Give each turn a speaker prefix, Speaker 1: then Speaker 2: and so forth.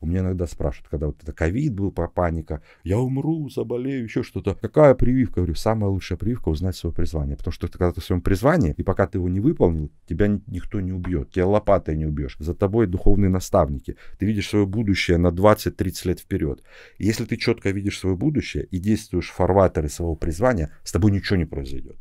Speaker 1: У меня иногда спрашивают, когда вот это ковид был, про паника, я умру, заболею, еще что-то. Какая прививка? Я говорю, самая лучшая прививка узнать свое призвание. Потому что когда ты в своем призвании, и пока ты его не выполнил, тебя никто не убьет, тебя лопатой не убьешь. За тобой духовные наставники. Ты видишь свое будущее на 20-30 лет вперед. И если ты четко видишь свое будущее и действуешь в фарватере своего призвания, с тобой ничего не произойдет.